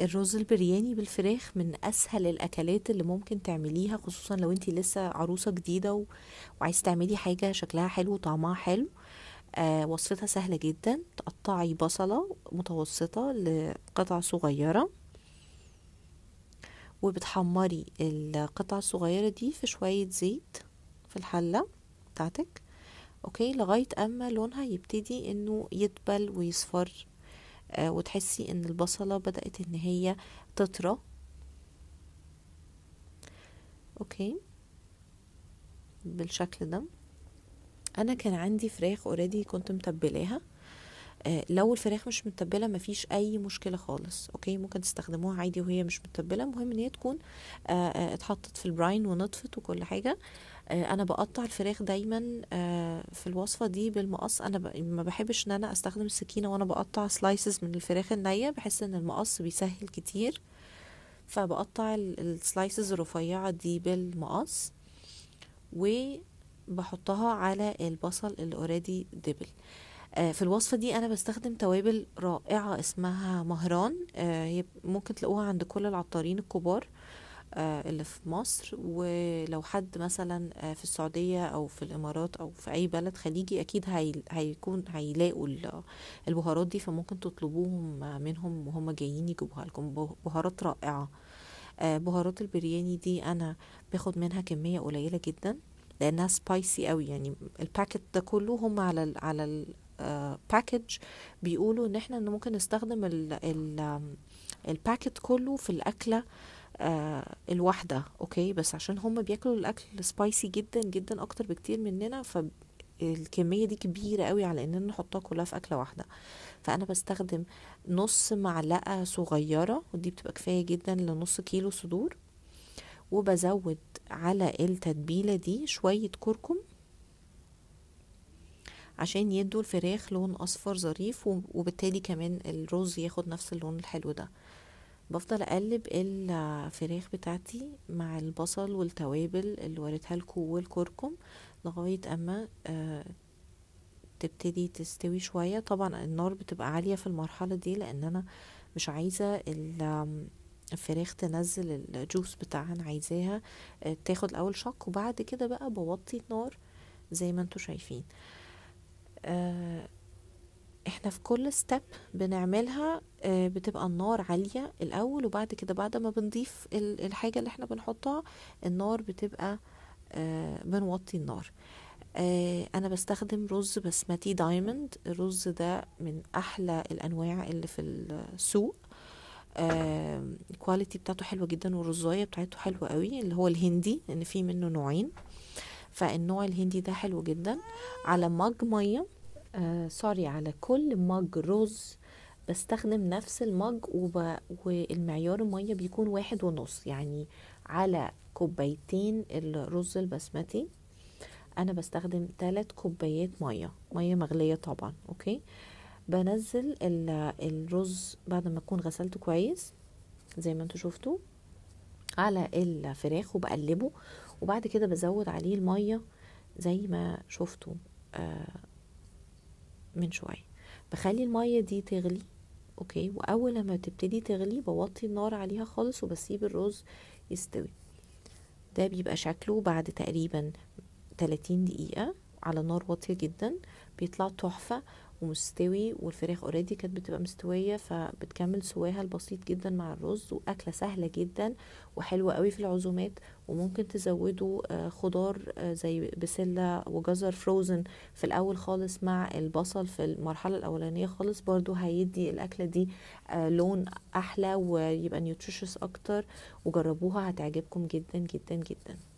الرز البرياني بالفراخ من اسهل الاكلات اللي ممكن تعمليها خصوصا لو انتي لسه عروسه جديده و... وعايزه تعملي حاجه شكلها حلو وطعمها حلو آه وصفتها سهله جدا تقطعي بصله متوسطه لقطع صغيره وبتحمري القطع الصغيره دي في شويه زيت في الحله بتاعتك اوكي لغايه اما لونها يبتدي انه يدبل ويصفر آه، وتحسي ان البصلة بدأت ان هي تطرى اوكي بالشكل ده انا كان عندي فراخ اوريدي كنت متبلاها آه، لو الفراخ مش متبله مفيش اي مشكله خالص اوكي ممكن تستخدموها عادي وهي مش متبله المهم ان هي تكون آه، آه، اتحطت في البراين ونطفت وكل حاجه انا بقطع الفراخ دايما في الوصفه دي بالمقص انا ما بحبش ان انا استخدم السكينه وانا بقطع سلايسز من الفراخ النيه بحس ان المقص بيسهل كتير فبقطع السلايسز الرفيعه دي بالمقص وبحطها على البصل اللي اوريدي دبل آه، في الوصفة دي أنا بستخدم توابل رائعة اسمها مهران آه، هي ممكن تلاقوها عند كل العطارين الكبار آه، اللي في مصر ولو حد مثلا في السعودية أو في الإمارات أو في أي بلد خليجي أكيد هيكون هيلاقوا البهارات دي فممكن تطلبوهم منهم وهم جايين يجيبوها لكم بهارات رائعة بهارات البرياني دي أنا باخد منها كمية قليلة جدا لأنها سبايسي قوي يعني الباكت ده كله هم على الـ على ال باكج آه، بيقولوا ان احنا ممكن نستخدم الباكت كله في الاكله آه الواحدة اوكي بس عشان هم بياكلوا الاكل سبايسي جدا جدا اكتر بكتير مننا فالكمية دي كبيرة قوي على اننا نحطها كلها في اكلة واحدة فانا بستخدم نص معلقة صغيرة ودي بتبقى كفاية جدا لنص كيلو صدور وبزود على التتبيلة دي شوية كركم عشان يدوا الفراخ لون اصفر ظريف وبالتالي كمان الرز ياخد نفس اللون الحلو ده بفضل اقلب الفراخ بتاعتي مع البصل والتوابل اللي وريتها لكم والكركم لغايه اما آه، تبتدي تستوي شويه طبعا النار بتبقى عاليه في المرحله دي لان انا مش عايزه الفراخ تنزل الجوس بتاعها انا عايزاها آه، تاخد اول شق وبعد كده بقى بوطي النار زي ما انتوا شايفين آه آه، احنا في كل ستيب بنعملها آه، بتبقى النار عالية الأول وبعد كده بعد ما بنضيف الحاجة اللي احنا بنحطها النار بتبقى آه، بنوطي النار انا بستخدم رز بسمتي دايموند الرز ده من احلى الانواع اللي في السوق الكواليتي بتاعته حلوه جدا والرزايه بتاعته حلوه قوي اللي هو الهندي ان في منه نوعين فالنوع الهندي ده حلو جدا على مج ميه آه سوري على كل مج رز بستخدم نفس المج وب... والمعيار المية بيكون واحد ونص يعني على كوبايتين الرز البسمتي انا بستخدم ثلاث كوبايات مية مية مغلية طبعا اوكي بنزل الرز بعد ما اكون غسلته كويس زي ما انتوا شفتوا على الفراخ وبقلبه وبعد كده بزود عليه المية زي ما شفتوا آه من شويه بخلي الميه دي تغلي اوكي واول لما تبتدي تغلي بوطي النار عليها خالص وبسيب الرز يستوي ده بيبقى شكله بعد تقريبا 30 دقيقه على نار واطيه جدا بيطلع تحفه ومستوي والفراخ اوريدي كانت بتبقى مستويه فبتكمل سواها البسيط جدا مع الرز واكله سهله جدا وحلوه قوي في العزومات وممكن تزودوا آه، خضار آه، زي بسله وجزر فروزن في الاول خالص مع البصل في المرحله الاولانيه خالص برضو هيدي الاكله دي آه، لون احلى ويبقى نيوتريشس اكتر وجربوها هتعجبكم جدا جدا جدا